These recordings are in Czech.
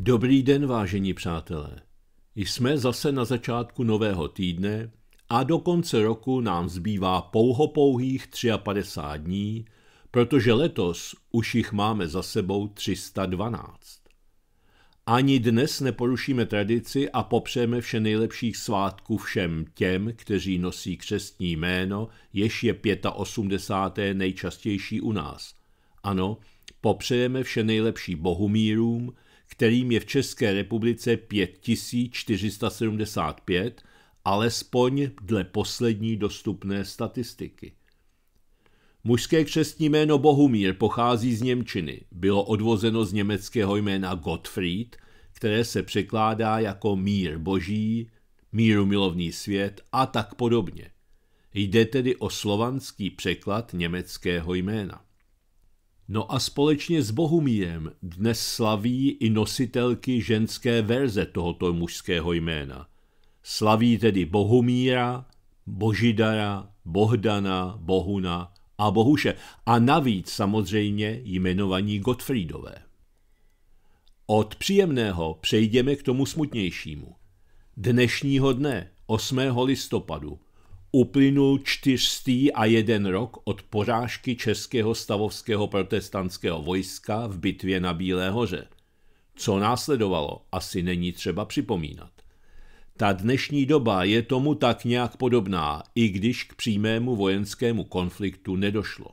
Dobrý den, vážení přátelé. Jsme zase na začátku nového týdne a do konce roku nám zbývá pouhých 53 dní, protože letos už jich máme za sebou 312. Ani dnes neporušíme tradici a popřejeme vše nejlepších svátků všem těm, kteří nosí křestní jméno, jež je 85. nejčastější u nás. Ano, popřejeme vše nejlepší bohumírům, kterým je v České republice 5475, alespoň dle poslední dostupné statistiky. Mužské křestní jméno Bohumír pochází z Němčiny, bylo odvozeno z německého jména Gottfried, které se překládá jako mír boží, míru milovný svět a tak podobně. Jde tedy o slovanský překlad německého jména. No a společně s Bohumíjem dnes slaví i nositelky ženské verze tohoto mužského jména. Slaví tedy Bohumíra, Božidara, Bohdana, Bohuna a Bohuše a navíc samozřejmě jmenovaní Gottfriedové. Od příjemného přejdeme k tomu smutnějšímu. Dnešního dne, 8. listopadu, uplynul čtyřstý a jeden rok od porážky českého stavovského protestantského vojska v bitvě na Bílé hoře. Co následovalo, asi není třeba připomínat. Ta dnešní doba je tomu tak nějak podobná, i když k přímému vojenskému konfliktu nedošlo.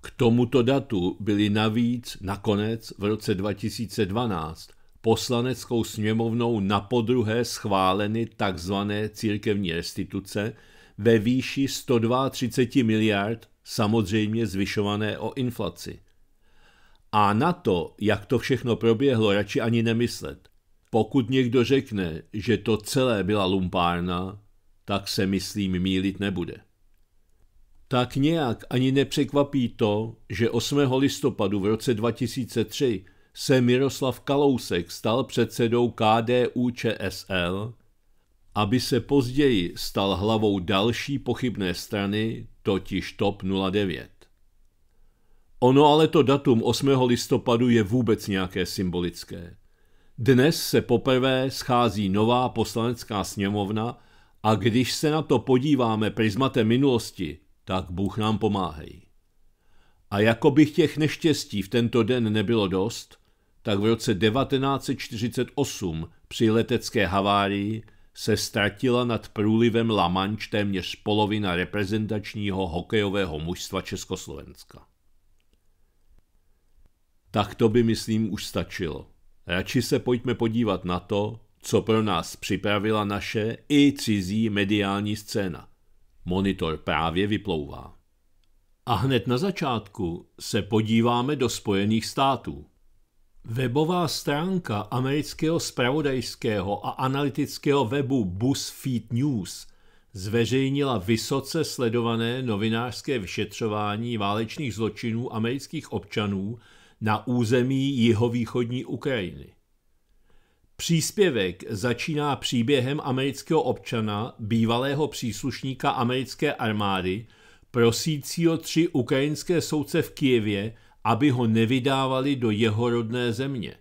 K tomuto datu byly navíc nakonec v roce 2012 poslaneckou sněmovnou na podruhé schváleny tzv. církevní restituce ve výši 132 miliard, samozřejmě zvyšované o inflaci. A na to, jak to všechno proběhlo, radši ani nemyslet. Pokud někdo řekne, že to celé byla lumpárna, tak se myslím mílit nebude. Tak nějak ani nepřekvapí to, že 8. listopadu v roce 2003 se Miroslav Kalousek stal předsedou KDU ČSL, aby se později stal hlavou další pochybné strany, totiž TOP 09. Ono ale to datum 8. listopadu je vůbec nějaké symbolické. Dnes se poprvé schází nová poslanecká sněmovna a když se na to podíváme prismatem minulosti, tak Bůh nám pomáhej. A jako bych těch neštěstí v tento den nebylo dost, tak v roce 1948 při letecké havárii se ztratila nad průlivem La Manche téměř polovina reprezentačního hokejového mužstva Československa. Tak to by, myslím, už stačilo. Radši se pojďme podívat na to, co pro nás připravila naše i cizí mediální scéna. Monitor právě vyplouvá. A hned na začátku se podíváme do Spojených států. Webová stránka amerického spravodajského a analytického webu BuzzFeed News zveřejnila vysoce sledované novinářské vyšetřování válečných zločinů amerických občanů na území jihovýchodní Ukrajiny. Příspěvek začíná příběhem amerického občana, bývalého příslušníka americké armády, prosícího tři ukrajinské soudce v Kijevě, aby ho nevydávali do jeho rodné země.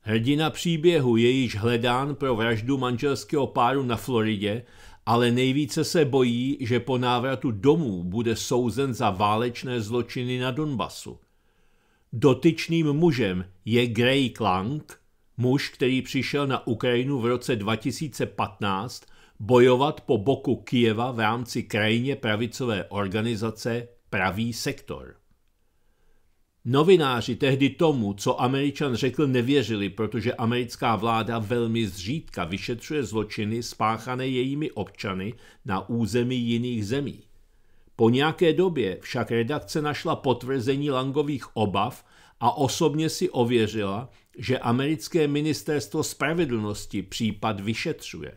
Hrdina příběhu je již hledán pro vraždu manželského páru na Floridě, ale nejvíce se bojí, že po návratu domů bude souzen za válečné zločiny na Donbasu. Dotyčným mužem je Gray Klang, muž, který přišel na Ukrajinu v roce 2015 bojovat po boku Kijeva v rámci krajině pravicové organizace Pravý sektor. Novináři tehdy tomu, co Američan řekl, nevěřili, protože americká vláda velmi zřídka vyšetřuje zločiny spáchané jejími občany na území jiných zemí. Po nějaké době však redakce našla potvrzení Langových obav a osobně si ověřila, že americké ministerstvo spravedlnosti případ vyšetřuje.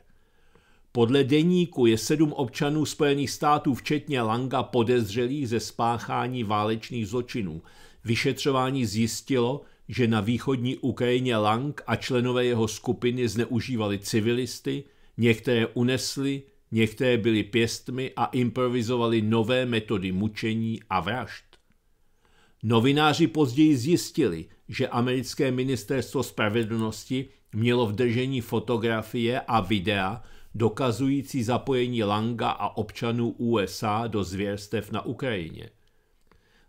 Podle deníku je sedm občanů Spojených států, včetně Langa, podezřelých ze spáchání válečných zločinů. Vyšetřování zjistilo, že na východní Ukrajině Lang a členové jeho skupiny zneužívali civilisty, některé unesli, některé byli pěstmi a improvizovali nové metody mučení a vražd. Novináři později zjistili, že americké ministerstvo spravedlnosti mělo v držení fotografie a videa dokazující zapojení Langa a občanů USA do zvěrstev na Ukrajině –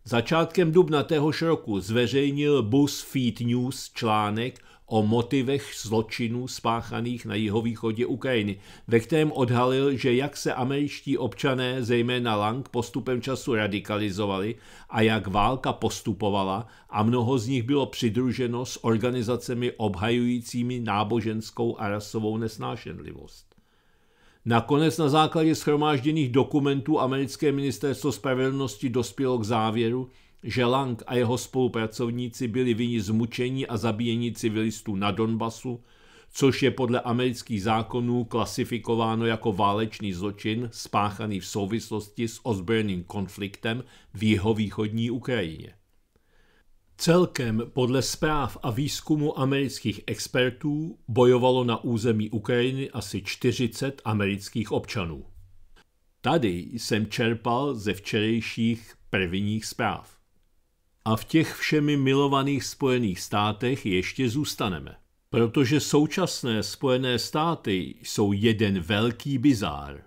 Začátkem dubna téhož roku zveřejnil BuzzFeed News článek o motivech zločinů spáchaných na jihovýchodě Ukrajiny, ve kterém odhalil, že jak se američtí občané, zejména Lang, postupem času radikalizovali a jak válka postupovala a mnoho z nich bylo přidruženo s organizacemi obhajujícími náboženskou a rasovou nesnášenlivost. Nakonec na základě schromážděných dokumentů americké ministerstvo spravedlnosti dospělo k závěru, že Lang a jeho spolupracovníci byli vini zmučení a zabíjení civilistů na Donbasu, což je podle amerických zákonů klasifikováno jako válečný zločin spáchaný v souvislosti s ozbrojeným konfliktem v jihovýchodní Ukrajině. Celkem podle zpráv a výzkumu amerických expertů bojovalo na území Ukrajiny asi 40 amerických občanů. Tady jsem čerpal ze včerejších prvních zpráv. A v těch všemi milovaných Spojených státech ještě zůstaneme. Protože současné Spojené státy jsou jeden velký bizár.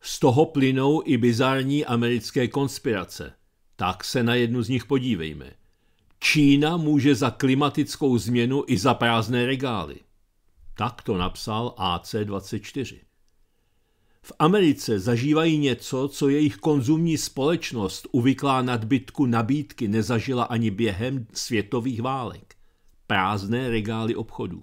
Z toho plynou i bizární americké konspirace. Tak se na jednu z nich podívejme – Čína může za klimatickou změnu i za prázdné regály. Tak to napsal AC24. V Americe zažívají něco, co jejich konzumní společnost uvyklá nadbytku nabídky nezažila ani během světových válek. Prázdné regály obchodů.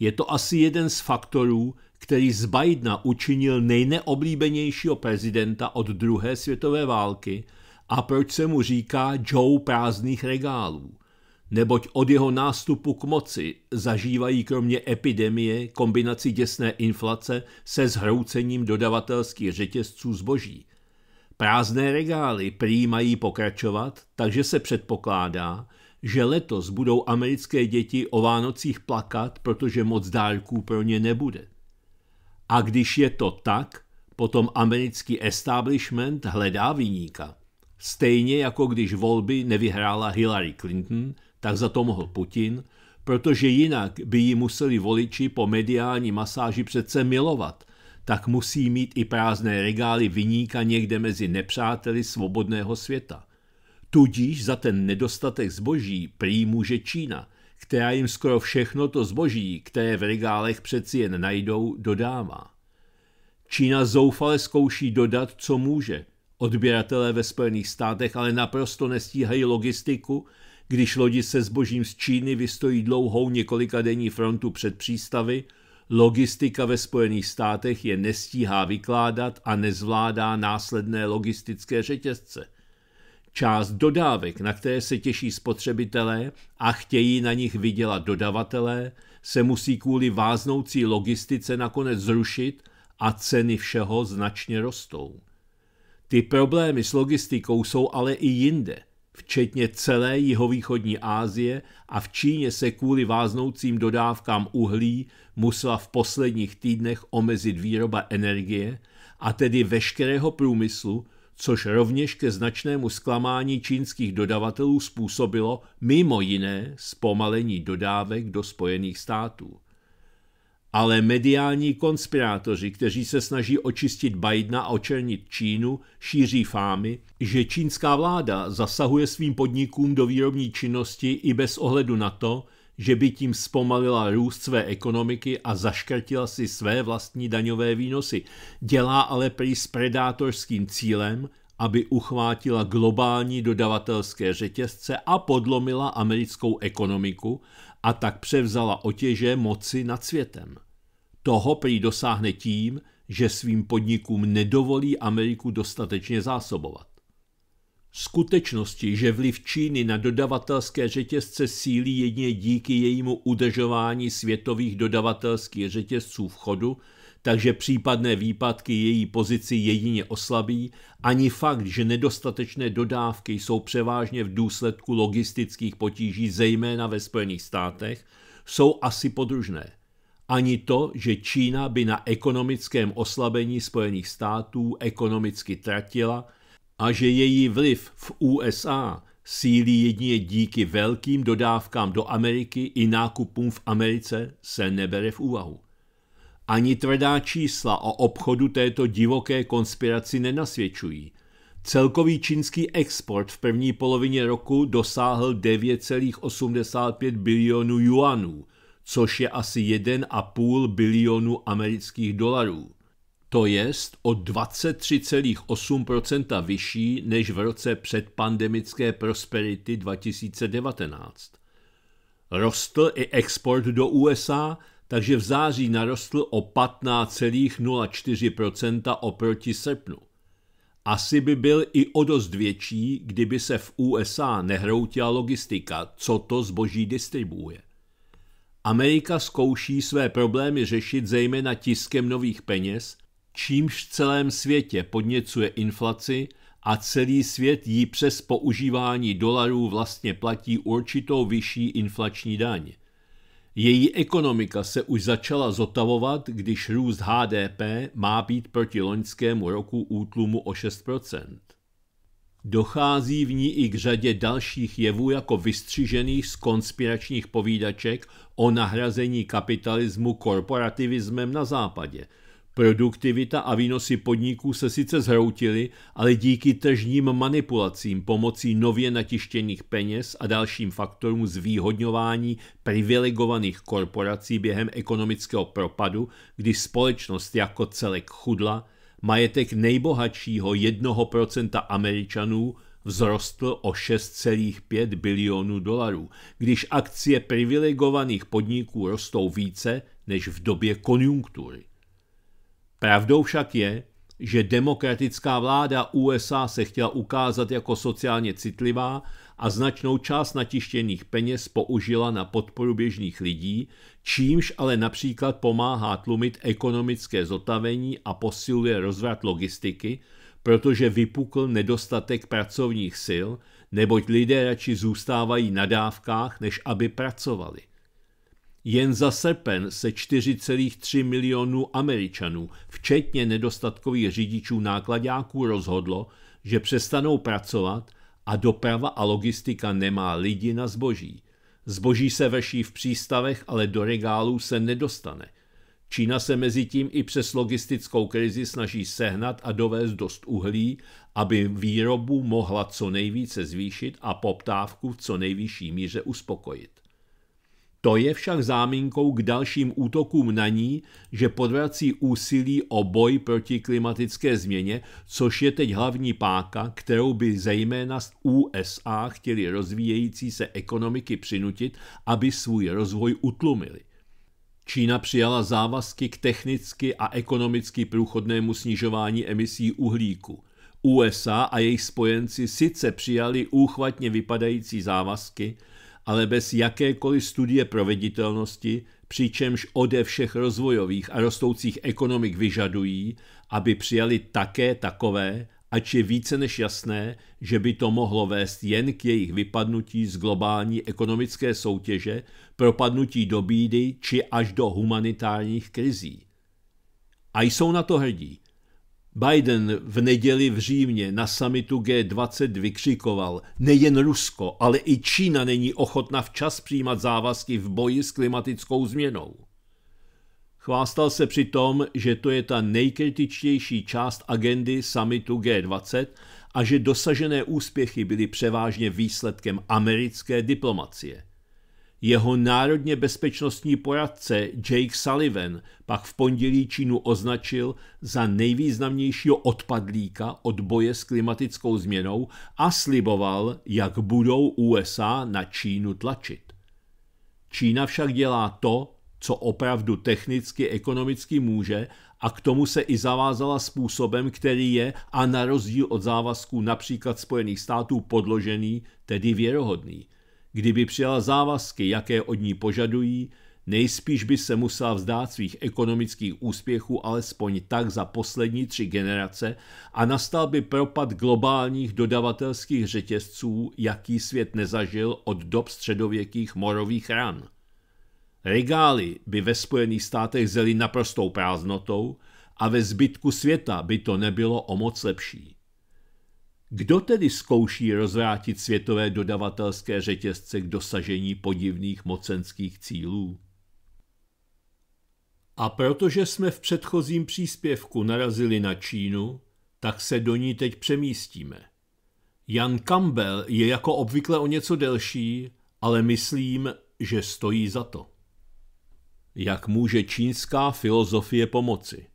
Je to asi jeden z faktorů, který z Bidena učinil nejneoblíbenějšího prezidenta od druhé světové války – a proč se mu říká Joe prázdných regálů. Neboť od jeho nástupu k moci zažívají kromě epidemie kombinaci děsné inflace se zhroucením dodavatelských řetězců zboží. Prázdné regály prý mají pokračovat, takže se předpokládá, že letos budou americké děti o Vánocích plakat, protože moc dárků pro ně nebude. A když je to tak, potom americký establishment hledá vyníka. Stejně jako když volby nevyhrála Hillary Clinton, tak za to mohl Putin, protože jinak by ji museli voliči po mediální masáži přece milovat, tak musí mít i prázdné regály vyníka někde mezi nepřáteli svobodného světa. Tudíž za ten nedostatek zboží prý může Čína, která jim skoro všechno to zboží, které v regálech přeci jen najdou, dodává. Čína zoufale zkouší dodat, co může, Odběratelé ve Spojených státech ale naprosto nestíhají logistiku, když lodi se zbožím z Číny vystojí dlouhou několikadenní frontu před přístavy, logistika ve Spojených státech je nestíhá vykládat a nezvládá následné logistické řetězce. Část dodávek, na které se těší spotřebitelé a chtějí na nich vydělat dodavatelé, se musí kvůli váznoucí logistice nakonec zrušit a ceny všeho značně rostou. Ty problémy s logistikou jsou ale i jinde, včetně celé jihovýchodní Asie a v Číně se kvůli váznoucím dodávkám uhlí musela v posledních týdnech omezit výroba energie a tedy veškerého průmyslu, což rovněž ke značnému zklamání čínských dodavatelů způsobilo mimo jiné zpomalení dodávek do Spojených států ale mediální konspirátoři, kteří se snaží očistit Bidena a očernit Čínu, šíří fámy, že čínská vláda zasahuje svým podnikům do výrobní činnosti i bez ohledu na to, že by tím zpomalila růst své ekonomiky a zaškrtila si své vlastní daňové výnosy. Dělá ale prý s predátorským cílem aby uchvátila globální dodavatelské řetězce a podlomila americkou ekonomiku a tak převzala otěže moci nad světem. Toho prý dosáhne tím, že svým podnikům nedovolí Ameriku dostatečně zásobovat. Skutečnosti, že vliv Číny na dodavatelské řetězce sílí jedině díky jejímu udržování světových dodavatelských řetězců v chodu, takže případné výpadky její pozici jedině oslabí, ani fakt, že nedostatečné dodávky jsou převážně v důsledku logistických potíží, zejména ve Spojených státech, jsou asi podružné. Ani to, že Čína by na ekonomickém oslabení Spojených států ekonomicky tratila a že její vliv v USA sílí jedině díky velkým dodávkám do Ameriky i nákupům v Americe, se nebere v úvahu. Ani tvrdá čísla o obchodu této divoké konspiraci nenasvědčují. Celkový čínský export v první polovině roku dosáhl 9,85 bilionů juanů, což je asi 1,5 bilionu amerických dolarů. To jest o 23,8 vyšší než v roce předpandemické prosperity 2019. Rostl i export do USA, takže v září narostl o 15,04% oproti srpnu. Asi by byl i o dost větší, kdyby se v USA nehroutila logistika, co to zboží distribuuje. Amerika zkouší své problémy řešit zejména tiskem nových peněz, čímž v celém světě podněcuje inflaci a celý svět jí přes používání dolarů vlastně platí určitou vyšší inflační daň – její ekonomika se už začala zotavovat, když růst HDP má být proti loňskému roku útlumu o 6%. Dochází v ní i k řadě dalších jevů jako vystřižených z konspiračních povídaček o nahrazení kapitalismu korporativismem na západě – Produktivita a výnosy podniků se sice zhroutily, ale díky tržním manipulacím pomocí nově natištěných peněz a dalším faktorům zvýhodňování privilegovaných korporací během ekonomického propadu, kdy společnost jako celek chudla, majetek nejbohatšího 1% Američanů vzrostl o 6,5 bilionů dolarů, když akcie privilegovaných podniků rostou více než v době konjunktury. Pravdou však je, že demokratická vláda USA se chtěla ukázat jako sociálně citlivá a značnou část natištěných peněz použila na podporu běžných lidí, čímž ale například pomáhá tlumit ekonomické zotavení a posiluje rozvrat logistiky, protože vypukl nedostatek pracovních sil, neboť lidé radši zůstávají na dávkách, než aby pracovali. Jen za srpen se 4,3 milionů Američanů, včetně nedostatkových řidičů nákladňáků, rozhodlo, že přestanou pracovat a doprava a logistika nemá lidi na zboží. Zboží se veší v přístavech, ale do regálů se nedostane. Čína se mezi tím i přes logistickou krizi snaží sehnat a dovést dost uhlí, aby výrobu mohla co nejvíce zvýšit a poptávku v co nejvyšší míře uspokojit. To je však záminkou k dalším útokům na ní, že podvrací úsilí o boj proti klimatické změně, což je teď hlavní páka, kterou by zejména z USA chtěli rozvíjející se ekonomiky přinutit, aby svůj rozvoj utlumili. Čína přijala závazky k technicky a ekonomicky průchodnému snižování emisí uhlíku. USA a jejich spojenci sice přijali úchvatně vypadající závazky, ale bez jakékoliv studie proveditelnosti, přičemž ode všech rozvojových a rostoucích ekonomik vyžadují, aby přijali také takové, ač je více než jasné, že by to mohlo vést jen k jejich vypadnutí z globální ekonomické soutěže, propadnutí do bídy či až do humanitárních krizí. A jsou na to hrdí, Biden v neděli v Římě na samitu G20 vykřikoval, nejen Rusko, ale i Čína není ochotna včas přijímat závazky v boji s klimatickou změnou. Chvástal se přitom, že to je ta nejkritičtější část agendy samitu G20 a že dosažené úspěchy byly převážně výsledkem americké diplomacie – jeho národně bezpečnostní poradce Jake Sullivan pak v pondělí Čínu označil za nejvýznamnějšího odpadlíka od boje s klimatickou změnou a sliboval, jak budou USA na Čínu tlačit. Čína však dělá to, co opravdu technicky, ekonomicky může a k tomu se i zavázala způsobem, který je a na rozdíl od závazků například Spojených států podložený, tedy věrohodný. Kdyby přijala závazky, jaké od ní požadují, nejspíš by se musela vzdát svých ekonomických úspěchů alespoň tak za poslední tři generace a nastal by propad globálních dodavatelských řetězců, jaký svět nezažil od dob středověkých morových ran. Regály by ve Spojených státech zeli naprostou prázdnotou a ve zbytku světa by to nebylo o moc lepší. Kdo tedy zkouší rozvrátit světové dodavatelské řetězce k dosažení podivných mocenských cílů? A protože jsme v předchozím příspěvku narazili na Čínu, tak se do ní teď přemístíme. Jan Campbell je jako obvykle o něco delší, ale myslím, že stojí za to. Jak může čínská filozofie pomoci?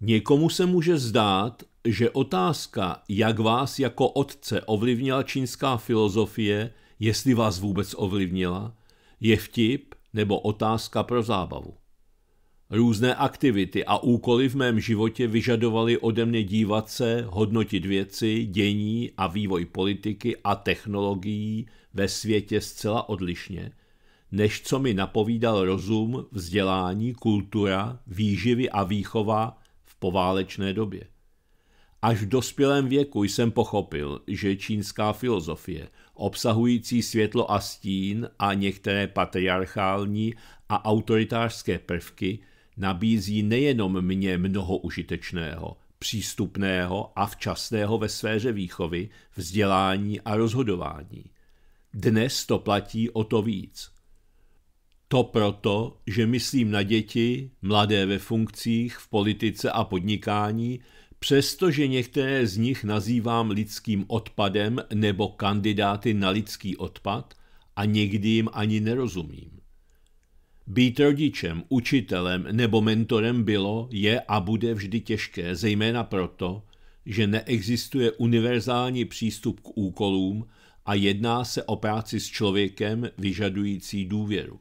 Někomu se může zdát, že otázka, jak vás jako otce ovlivnila čínská filozofie, jestli vás vůbec ovlivnila, je vtip nebo otázka pro zábavu. Různé aktivity a úkoly v mém životě vyžadovaly ode mě dívat se, hodnotit věci, dění a vývoj politiky a technologií ve světě zcela odlišně, než co mi napovídal rozum, vzdělání, kultura, výživy a výchova v poválečné době. Až v dospělém věku jsem pochopil, že čínská filozofie, obsahující světlo a stín a některé patriarchální a autoritářské prvky, nabízí nejenom mně mnoho užitečného, přístupného a včasného ve sféře výchovy, vzdělání a rozhodování. Dnes to platí o to víc. To proto, že myslím na děti, mladé ve funkcích, v politice a podnikání, Přestože některé z nich nazývám lidským odpadem nebo kandidáty na lidský odpad a někdy jim ani nerozumím. Být rodičem, učitelem nebo mentorem bylo, je a bude vždy těžké, zejména proto, že neexistuje univerzální přístup k úkolům a jedná se o práci s člověkem vyžadující důvěru.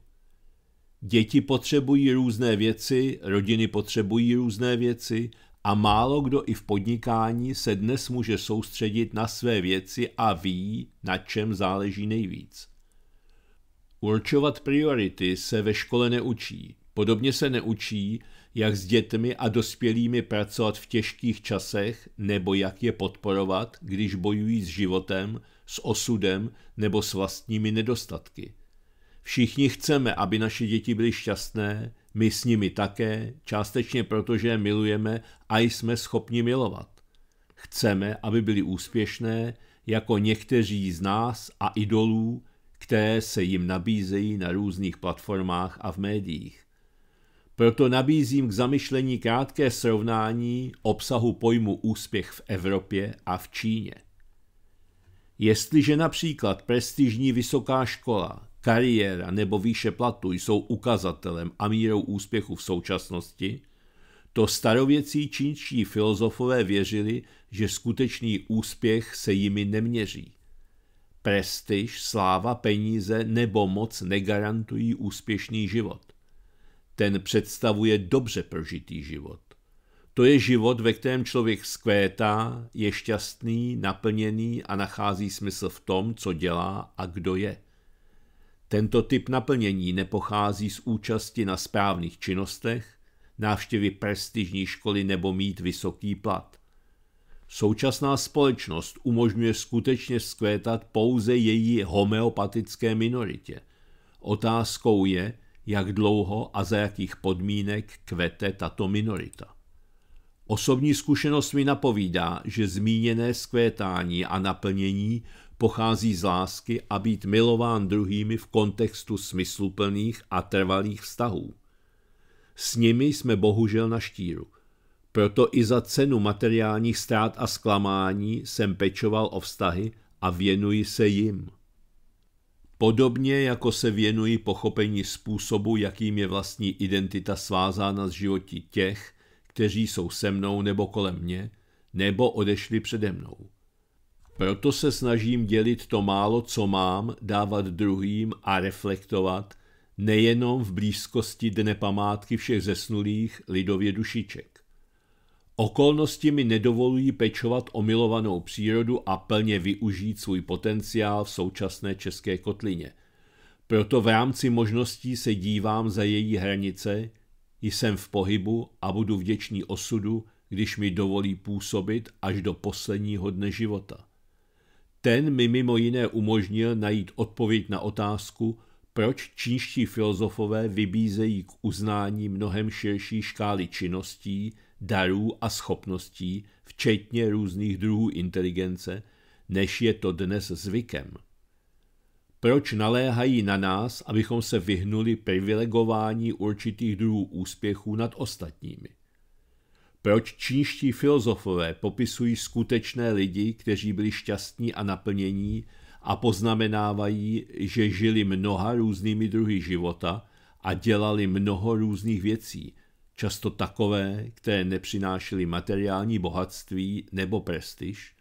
Děti potřebují různé věci, rodiny potřebují různé věci a málo kdo i v podnikání se dnes může soustředit na své věci a ví, na čem záleží nejvíc. Určovat priority se ve škole neučí. Podobně se neučí, jak s dětmi a dospělými pracovat v těžkých časech nebo jak je podporovat, když bojují s životem, s osudem nebo s vlastními nedostatky. Všichni chceme, aby naše děti byly šťastné, my s nimi také, částečně protože je milujeme a jsme schopni milovat. Chceme, aby byli úspěšné, jako někteří z nás a idolů, které se jim nabízejí na různých platformách a v médiích. Proto nabízím k zamyšlení krátké srovnání obsahu pojmu úspěch v Evropě a v Číně. Jestliže například prestižní vysoká škola, kariéra nebo výše platu jsou ukazatelem a mírou úspěchu v současnosti, to starověcí čínští filozofové věřili, že skutečný úspěch se jimi neměří. Prestiž, sláva, peníze nebo moc negarantují úspěšný život. Ten představuje dobře prožitý život. To je život, ve kterém člověk skvétá, je šťastný, naplněný a nachází smysl v tom, co dělá a kdo je. Tento typ naplnění nepochází z účasti na správných činnostech, návštěvy prestižní školy nebo mít vysoký plat. Současná společnost umožňuje skutečně vzkvétat pouze její homeopatické minoritě. Otázkou je, jak dlouho a za jakých podmínek kvete tato minorita. Osobní zkušenost mi napovídá, že zmíněné skvétání a naplnění pochází z lásky a být milován druhými v kontextu smysluplných a trvalých vztahů. S nimi jsme bohužel na štíru. Proto i za cenu materiálních ztrát a zklamání jsem pečoval o vztahy a věnuji se jim. Podobně jako se věnuji pochopení způsobu, jakým je vlastní identita svázána s životí těch, kteří jsou se mnou nebo kolem mě, nebo odešli přede mnou. Proto se snažím dělit to málo, co mám, dávat druhým a reflektovat, nejenom v blízkosti dne památky všech zesnulých lidově dušiček. Okolnosti mi nedovolují pečovat o milovanou přírodu a plně využít svůj potenciál v současné české kotlině. Proto v rámci možností se dívám za její hranice, jsem v pohybu a budu vděčný osudu, když mi dovolí působit až do posledního dne života. Ten mi mimo jiné umožnil najít odpověď na otázku, proč čínští filozofové vybízejí k uznání mnohem širší škály činností, darů a schopností, včetně různých druhů inteligence, než je to dnes zvykem. Proč naléhají na nás, abychom se vyhnuli privilegování určitých druhů úspěchů nad ostatními? Proč čínští filozofové popisují skutečné lidi, kteří byli šťastní a naplnění a poznamenávají, že žili mnoha různými druhy života a dělali mnoho různých věcí, často takové, které nepřinášely materiální bohatství nebo prestiž,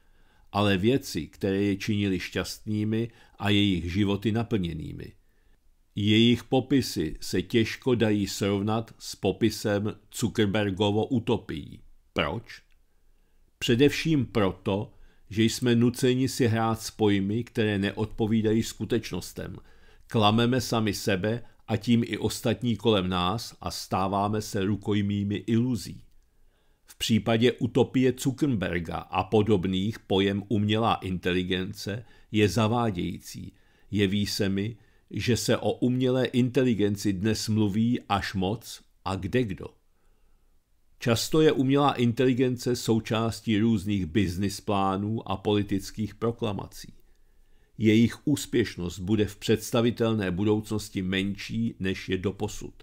ale věci, které je činili šťastnými a jejich životy naplněnými. Jejich popisy se těžko dají srovnat s popisem Zuckerbergovo utopií. Proč? Především proto, že jsme nuceni si hrát s pojmy, které neodpovídají skutečnostem. Klameme sami sebe a tím i ostatní kolem nás a stáváme se rukojmými iluzí. V případě utopie Zuckerberga a podobných pojem umělá inteligence je zavádějící. Jeví se mi, že se o umělé inteligenci dnes mluví až moc a kde kdo. Často je umělá inteligence součástí různých business plánů a politických proklamací. Jejich úspěšnost bude v představitelné budoucnosti menší, než je doposud.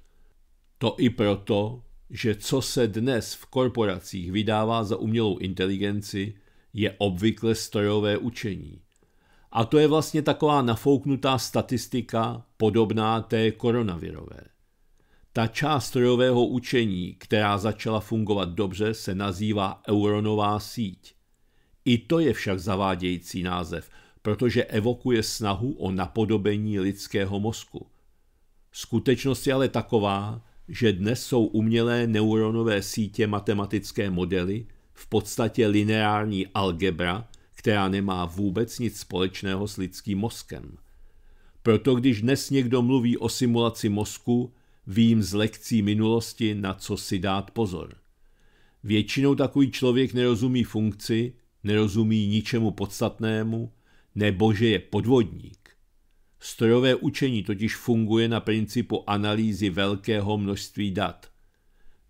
To i proto, že co se dnes v korporacích vydává za umělou inteligenci, je obvykle strojové učení – a to je vlastně taková nafouknutá statistika podobná té koronavirové. Ta část strojového učení, která začala fungovat dobře, se nazývá euronová síť. I to je však zavádějící název, protože evokuje snahu o napodobení lidského mozku. Skutečnost je ale taková, že dnes jsou umělé neuronové sítě matematické modely, v podstatě lineární algebra, která nemá vůbec nic společného s lidským mozkem. Proto když dnes někdo mluví o simulaci mozku, vím z lekcí minulosti, na co si dát pozor. Většinou takový člověk nerozumí funkci, nerozumí ničemu podstatnému, nebo že je podvodník. Strojové učení totiž funguje na principu analýzy velkého množství dat.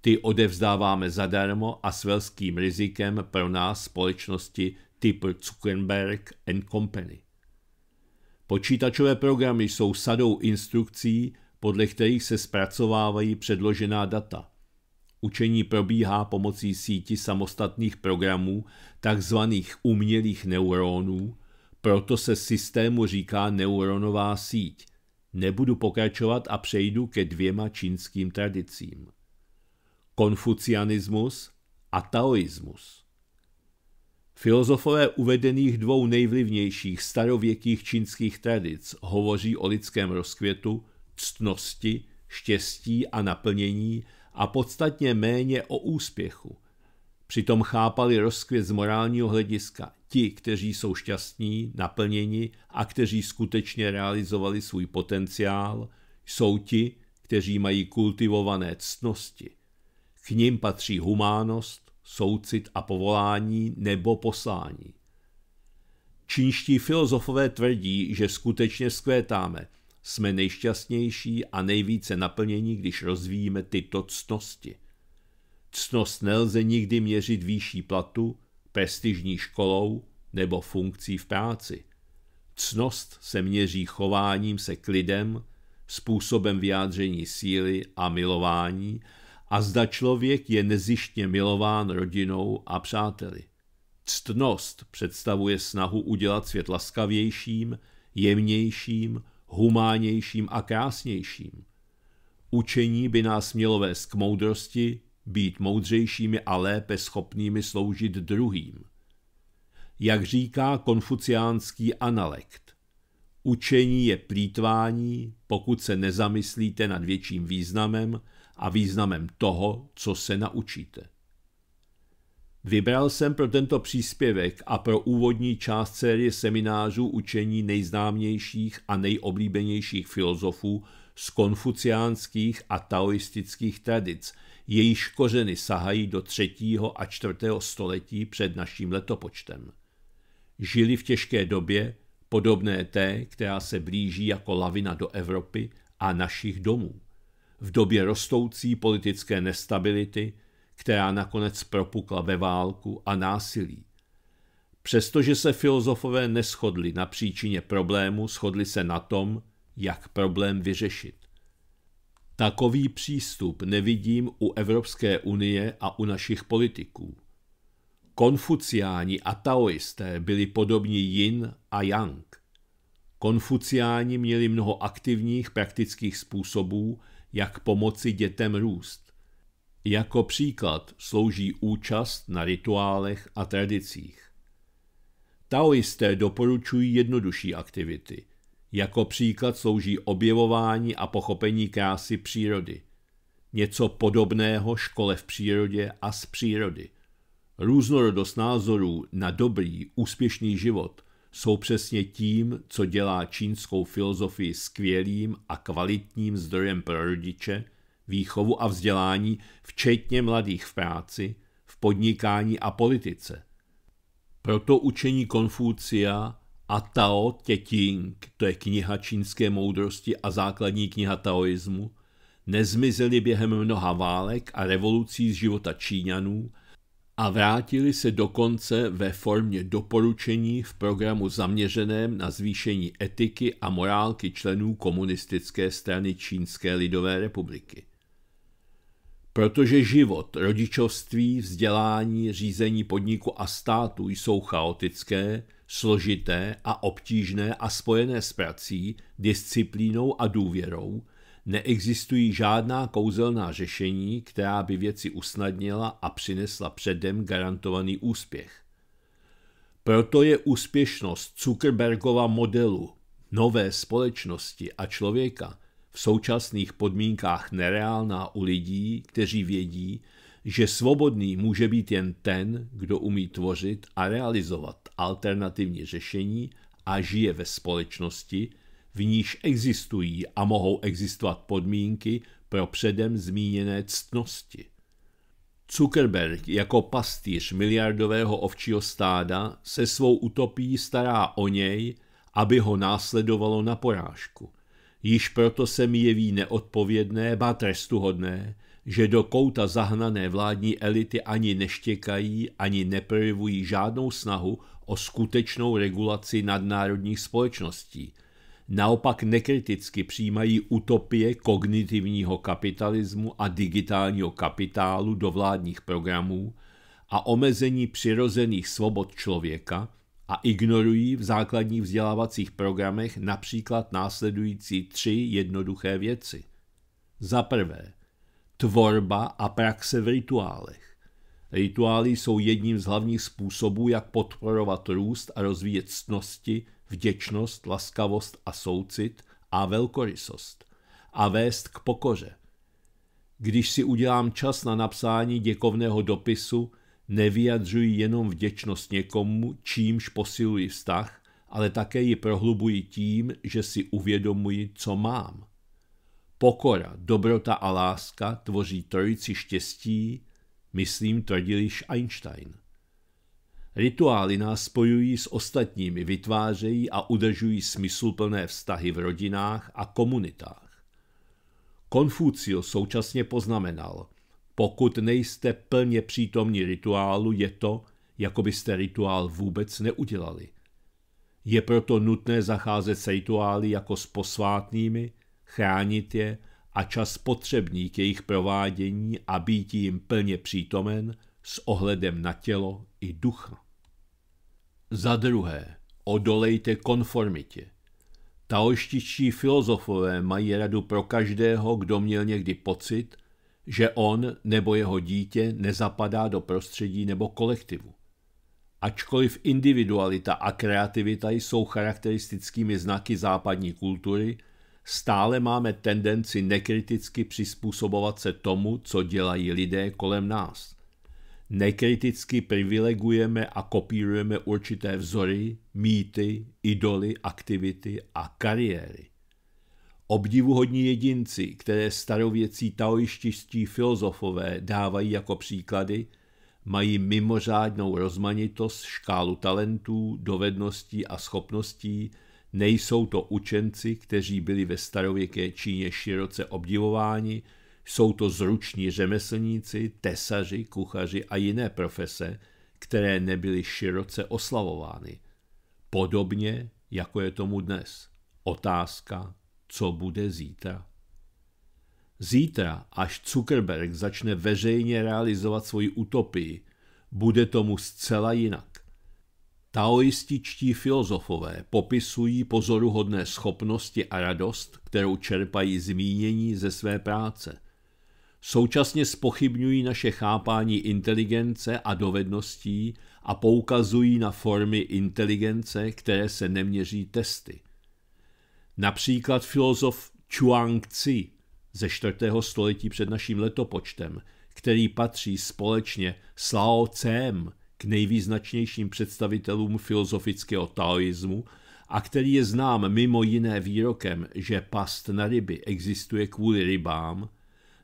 Ty odevzdáváme zadarmo a s velkým rizikem pro nás společnosti typu Zuckerberg and Company. Počítačové programy jsou sadou instrukcí, podle kterých se zpracovávají předložená data. Učení probíhá pomocí síti samostatných programů, takzvaných umělých neuronů, proto se systému říká neuronová síť. Nebudu pokračovat a přejdu ke dvěma čínským tradicím. Konfucianismus a taoismus. Filozofové uvedených dvou nejvlivnějších starověkých čínských tradic hovoří o lidském rozkvětu, ctnosti, štěstí a naplnění a podstatně méně o úspěchu. Přitom chápali rozkvět z morálního hlediska ti, kteří jsou šťastní, naplněni a kteří skutečně realizovali svůj potenciál, jsou ti, kteří mají kultivované ctnosti. K nim patří humánost, soucit a povolání nebo poslání. Čínští filozofové tvrdí, že skutečně skvétáme, jsme nejšťastnější a nejvíce naplnění, když rozvíjíme tyto ctnosti. Ctnost nelze nikdy měřit výší platu, prestižní školou nebo funkcí v práci. Cnost se měří chováním se klidem, způsobem vyjádření síly a milování a zda člověk je nezištně milován rodinou a přáteli. Ctnost představuje snahu udělat svět laskavějším, jemnějším, humánějším a krásnějším. Učení by nás mělo vést k moudrosti, být moudřejšími a lépe schopnými sloužit druhým. Jak říká konfuciánský analekt, učení je plítvání, pokud se nezamyslíte nad větším významem, a významem toho, co se naučíte. Vybral jsem pro tento příspěvek a pro úvodní část série seminářů učení nejznámějších a nejoblíbenějších filozofů z konfuciánských a taoistických tradic, jejíž kořeny sahají do 3. a 4. století před naším letopočtem. Žili v těžké době, podobné té, která se blíží jako lavina do Evropy a našich domů v době rostoucí politické nestability, která nakonec propukla ve válku a násilí. Přestože se filozofové neschodli na příčině problému, shodli se na tom, jak problém vyřešit. Takový přístup nevidím u Evropské unie a u našich politiků. Konfuciáni a taoisté byli podobní Yin a Yang. Konfuciáni měli mnoho aktivních praktických způsobů, jak pomoci dětem růst. Jako příklad slouží účast na rituálech a tradicích. Taoisté doporučují jednodušší aktivity. Jako příklad slouží objevování a pochopení krásy přírody. Něco podobného škole v přírodě a z přírody. Různorodost názorů na dobrý, úspěšný život – jsou přesně tím, co dělá čínskou filozofii skvělým a kvalitním zdrojem pro rodiče, výchovu a vzdělání, včetně mladých v práci, v podnikání a politice. Proto učení Konfúcia a Tao Te Ching, to je kniha čínské moudrosti a základní kniha taoismu, nezmizely během mnoha válek a revolucí z života Číňanů, a vrátili se dokonce ve formě doporučení v programu zaměřeném na zvýšení etiky a morálky členů komunistické strany Čínské lidové republiky. Protože život, rodičovství, vzdělání, řízení podniku a státu jsou chaotické, složité a obtížné a spojené s prací, disciplínou a důvěrou, Neexistují žádná kouzelná řešení, která by věci usnadnila a přinesla předem garantovaný úspěch. Proto je úspěšnost Zuckerbergova modelu nové společnosti a člověka v současných podmínkách nereálná u lidí, kteří vědí, že svobodný může být jen ten, kdo umí tvořit a realizovat alternativní řešení a žije ve společnosti, v níž existují a mohou existovat podmínky pro předem zmíněné ctnosti. Zuckerberg jako pastýř miliardového ovčího stáda se svou utopií stará o něj, aby ho následovalo na porážku. Již proto se mi jeví neodpovědné, ba trestuhodné, že do kouta zahnané vládní elity ani neštěkají, ani neprojevují žádnou snahu o skutečnou regulaci nadnárodních společností – naopak nekriticky přijímají utopie kognitivního kapitalismu a digitálního kapitálu do vládních programů a omezení přirozených svobod člověka a ignorují v základních vzdělávacích programech například následující tři jednoduché věci. Za prvé, tvorba a praxe v rituálech. Rituály jsou jedním z hlavních způsobů, jak podporovat růst a rozvíjet ctnosti, vděčnost, laskavost a soucit a velkorysost a vést k pokoře. Když si udělám čas na napsání děkovného dopisu, nevyjadřuji jenom vděčnost někomu, čímž posiluji vztah, ale také ji prohlubuji tím, že si uvědomuji, co mám. Pokora, dobrota a láska tvoří trojici štěstí, myslím tvrdil již Einstein. Rituály nás spojují s ostatními, vytvářejí a udržují smysluplné vztahy v rodinách a komunitách. Konfucio současně poznamenal, pokud nejste plně přítomní rituálu, je to, jako byste rituál vůbec neudělali. Je proto nutné zacházet s rituály jako s posvátnými, chránit je a čas potřebný k jejich provádění a být jim plně přítomen – s ohledem na tělo i ducha. Za druhé, odolejte konformitě. Taoštičtí filozofové mají radu pro každého, kdo měl někdy pocit, že on nebo jeho dítě nezapadá do prostředí nebo kolektivu. Ačkoliv individualita a kreativita jsou charakteristickými znaky západní kultury, stále máme tendenci nekriticky přizpůsobovat se tomu, co dělají lidé kolem nás nekriticky privilegujeme a kopírujeme určité vzory, mýty, idoly, aktivity a kariéry. Obdivuhodní jedinci, které starověcí taoističtí filozofové dávají jako příklady, mají mimořádnou rozmanitost, škálu talentů, dovedností a schopností, nejsou to učenci, kteří byli ve starověké Číně široce obdivováni, jsou to zruční řemeslníci, tesaři, kuchaři a jiné profese, které nebyly široce oslavovány. Podobně, jako je tomu dnes. Otázka, co bude zítra? Zítra, až Zuckerberg začne veřejně realizovat svoji utopii, bude tomu zcela jinak. Taoističtí filozofové popisují pozoruhodné schopnosti a radost, kterou čerpají zmínění ze své práce – Současně spochybňují naše chápání inteligence a dovedností a poukazují na formy inteligence, které se neměří testy. Například filozof Chuang Tzu ze 4. století před naším letopočtem, který patří společně s Lao Tsem k nejvýznačnějším představitelům filozofického taoismu a který je znám mimo jiné výrokem, že past na ryby existuje kvůli rybám –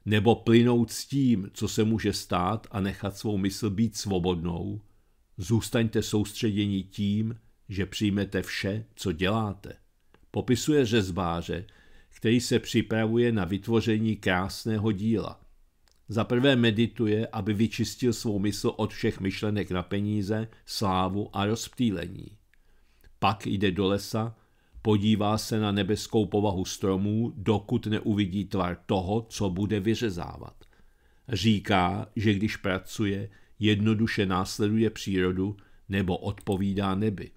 nebo plynout s tím, co se může stát a nechat svou mysl být svobodnou, zůstaňte soustředěni tím, že přijmete vše, co děláte. Popisuje řezbáře, který se připravuje na vytvoření krásného díla. Za prvé medituje, aby vyčistil svou mysl od všech myšlenek na peníze, slávu a rozptýlení. Pak jde do lesa, podívá se na nebeskou povahu stromů, dokud neuvidí tvar toho, co bude vyřezávat. Říká, že když pracuje, jednoduše následuje přírodu nebo odpovídá nebi.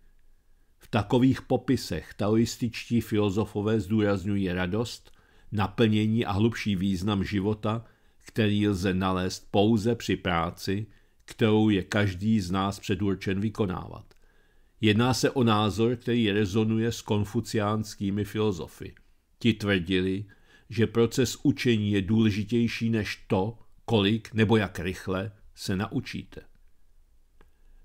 V takových popisech taoističtí filozofové zdůrazňují radost, naplnění a hlubší význam života, který lze nalézt pouze při práci, kterou je každý z nás předurčen vykonávat. Jedná se o názor, který rezonuje s konfuciánskými filozofy. Ti tvrdili, že proces učení je důležitější než to, kolik nebo jak rychle se naučíte.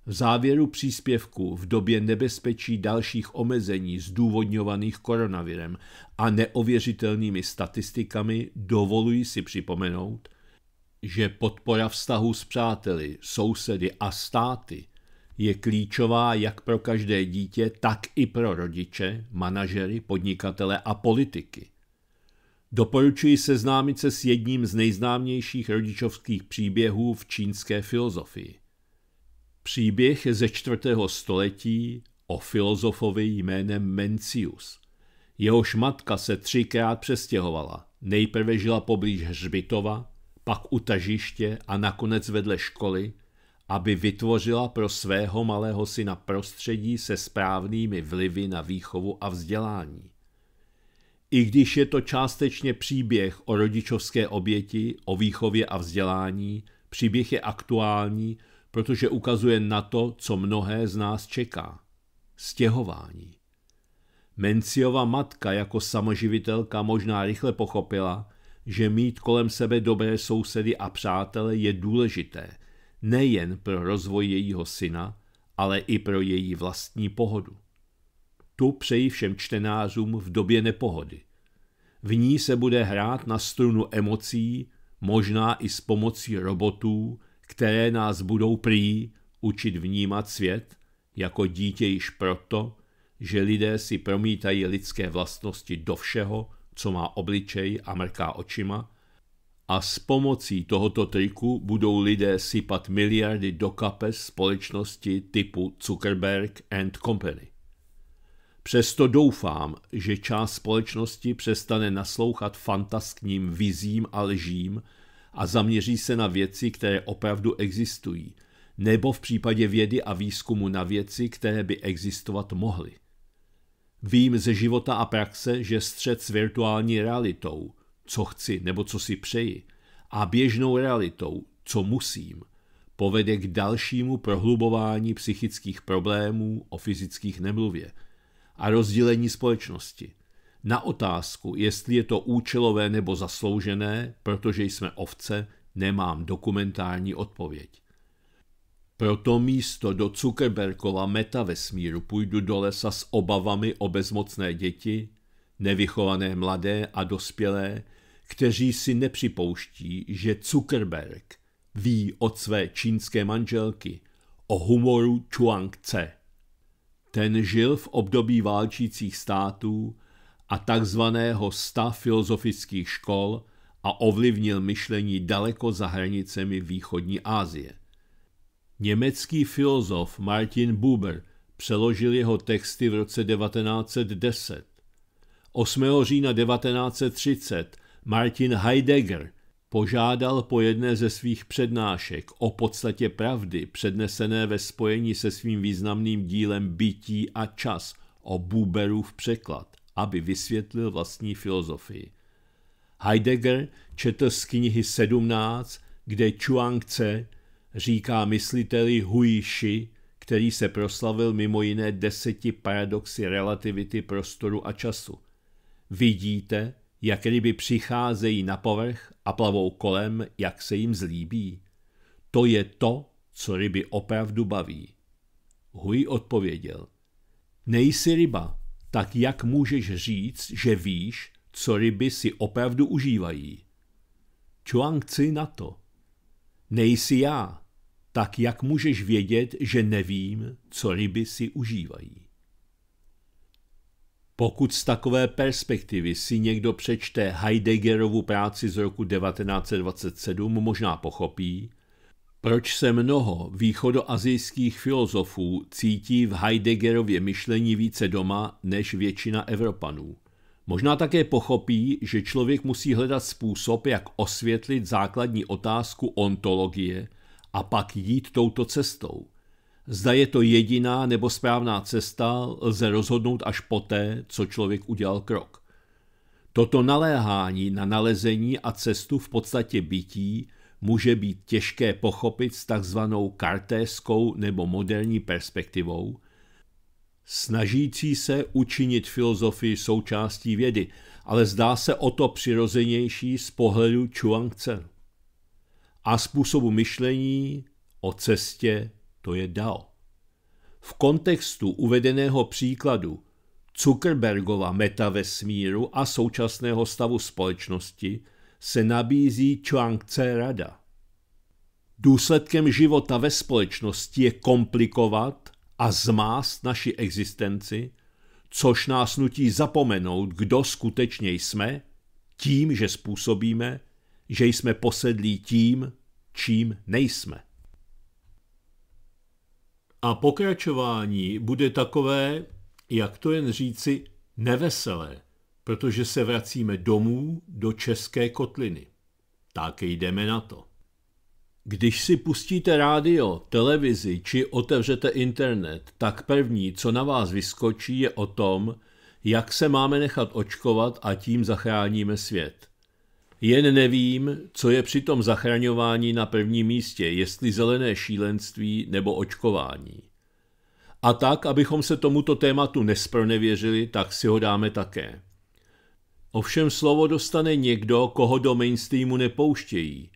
V závěru příspěvku v době nebezpečí dalších omezení zdůvodňovaných koronavirem a neověřitelnými statistikami dovoluji si připomenout, že podpora vztahu s přáteli, sousedy a státy je klíčová jak pro každé dítě, tak i pro rodiče, manažery, podnikatele a politiky. Doporučuji seznámit se s jedním z nejznámějších rodičovských příběhů v čínské filozofii. Příběh ze čtvrtého století o filozofovi jménem Mencius. Jehož matka se třikrát přestěhovala. Nejprve žila poblíž hřbitova, pak u tažiště a nakonec vedle školy, aby vytvořila pro svého malého syna prostředí se správnými vlivy na výchovu a vzdělání. I když je to částečně příběh o rodičovské oběti, o výchově a vzdělání, příběh je aktuální, protože ukazuje na to, co mnohé z nás čeká. Stěhování. Menciova matka jako samoživitelka možná rychle pochopila, že mít kolem sebe dobré sousedy a přátele je důležité – nejen pro rozvoj jejího syna, ale i pro její vlastní pohodu. Tu přeji všem čtenářům v době nepohody. V ní se bude hrát na strunu emocí, možná i s pomocí robotů, které nás budou prý učit vnímat svět jako dítě již proto, že lidé si promítají lidské vlastnosti do všeho, co má obličej a mrká očima, a s pomocí tohoto triku budou lidé sypat miliardy do kapes společnosti typu Zuckerberg and Company. Přesto doufám, že část společnosti přestane naslouchat fantaskním vizím a lžím a zaměří se na věci, které opravdu existují, nebo v případě vědy a výzkumu na věci, které by existovat mohly. Vím ze života a praxe, že střed s virtuální realitou – co chci nebo co si přeji, a běžnou realitou, co musím, povede k dalšímu prohlubování psychických problémů o fyzických nemluvě a rozdělení společnosti. Na otázku, jestli je to účelové nebo zasloužené, protože jsme ovce, nemám dokumentární odpověď. Proto místo do Zuckerberkova vesmíru půjdu do lesa s obavami o bezmocné děti, nevychované mladé a dospělé, kteří si nepřipouští, že Zuckerberg ví od své čínské manželky o humoru Chuang-Tse. Ten žil v období válčících států a takzvaného sta filozofických škol a ovlivnil myšlení daleko za hranicemi východní Asie. Německý filozof Martin Buber přeložil jeho texty v roce 1910. 8. října 1930 Martin Heidegger požádal po jedné ze svých přednášek o podstatě pravdy, přednesené ve spojení se svým významným dílem Bytí a čas, o Buberův překlad, aby vysvětlil vlastní filozofii. Heidegger četl z knihy 17, kde Chuang Tse říká mysliteli Hui Shi, který se proslavil mimo jiné deseti paradoxy relativity prostoru a času. Vidíte, jak ryby přicházejí na povrch a plavou kolem, jak se jim zlíbí. To je to, co ryby opravdu baví. Hui odpověděl. Nejsi ryba, tak jak můžeš říct, že víš, co ryby si opravdu užívají? Tzu na to. Nejsi já, tak jak můžeš vědět, že nevím, co ryby si užívají? Pokud z takové perspektivy si někdo přečte Heideggerovu práci z roku 1927, možná pochopí, proč se mnoho východoazijských filozofů cítí v Heideggerově myšlení více doma než většina Evropanů. Možná také pochopí, že člověk musí hledat způsob, jak osvětlit základní otázku ontologie a pak jít touto cestou. Zda je to jediná nebo správná cesta, lze rozhodnout až poté, co člověk udělal krok. Toto naléhání na nalezení a cestu v podstatě bytí může být těžké pochopit s takzvanou kartéskou nebo moderní perspektivou, snažící se učinit filozofii součástí vědy, ale zdá se o to přirozenější z pohledu Chuang Tse a způsobu myšlení o cestě to je DAO. V kontextu uvedeného příkladu Zuckerbergova meta smíru a současného stavu společnosti se nabízí Chuang Tse rada. Důsledkem života ve společnosti je komplikovat a zmást naši existenci, což nás nutí zapomenout, kdo skutečně jsme, tím, že způsobíme, že jsme posedlí tím, čím nejsme. A pokračování bude takové, jak to jen říci, neveselé, protože se vracíme domů do České kotliny. Tak jdeme na to. Když si pustíte rádio, televizi či otevřete internet, tak první, co na vás vyskočí, je o tom, jak se máme nechat očkovat a tím zachráníme svět. Jen nevím, co je při tom zachraňování na prvním místě, jestli zelené šílenství nebo očkování. A tak, abychom se tomuto tématu nespronevěřili, tak si ho dáme také. Ovšem slovo dostane někdo, koho do mainstreamu nepouštějí.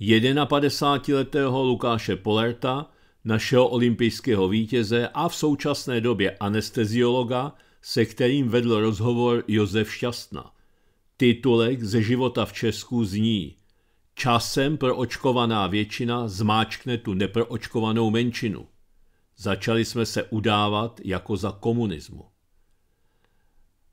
51-letého Lukáše Polerta, našeho olympijského vítěze a v současné době anesteziologa, se kterým vedl rozhovor Josef Šťastna – Titulek ze života v Česku zní Časem proočkovaná většina zmáčkne tu neproočkovanou menšinu. Začali jsme se udávat jako za komunismu.